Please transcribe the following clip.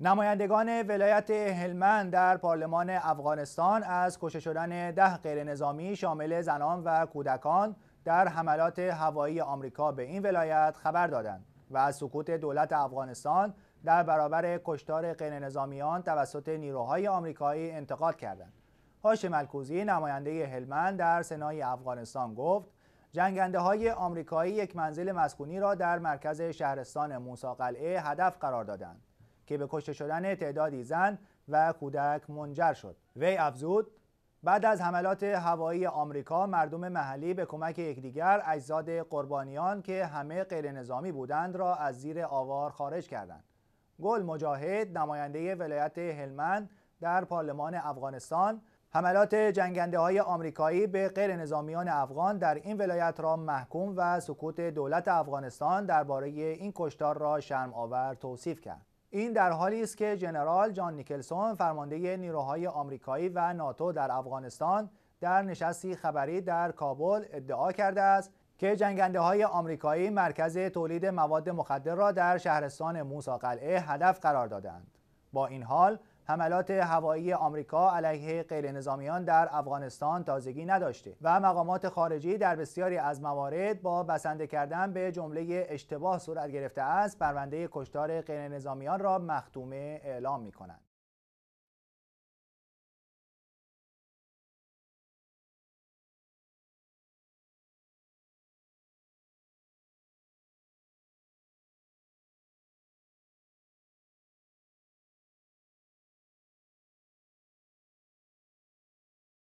نمایندگان ولایت هلمند در پارلمان افغانستان از کشته شدن ده غیر نظامی شامل زنان و کودکان در حملات هوایی آمریکا به این ولایت خبر دادند و از سکوت دولت افغانستان در برابر کشتار غیر نظامیان توسط نیروهای آمریکایی انتقاد کردند. هاشم الکوزی نماینده هلمند در سنای افغانستان گفت جنگنده های آمریکایی یک منزل مسکونی را در مرکز شهرستان قلعه هدف قرار دادند. که به کشته شدن تعدادی زن و کودک منجر شد وی افزود بعد از حملات هوایی آمریکا مردم محلی به کمک یکدیگر اجزاد قربانیان که همه نظامی بودند را از زیر آوار خارج کردند گل مجاهد نماینده ولایت هلمند در پارلمان افغانستان حملات جنگنده های آمریکایی به غیر نظامیان افغان در این ولایت را محکوم و سکوت دولت افغانستان درباره این کشتار را شرم آور توصیف کرد. این در حالی است که جنرال جان نیکلسون فرمانده نیروهای آمریکایی و ناتو در افغانستان در نشستی خبری در کابل ادعا کرده است که جنگنده های آمریکایی مرکز تولید مواد مخدر را در شهرستان موسی قلعه هدف قرار دادند با این حال حملات هوایی آمریکا علیه نظامیان در افغانستان تازگی نداشته و مقامات خارجی در بسیاری از موارد با بسنده کردن به جمله اشتباه صورت گرفته است پرونده کشتار نظامیان را مختومه اعلام می کنند.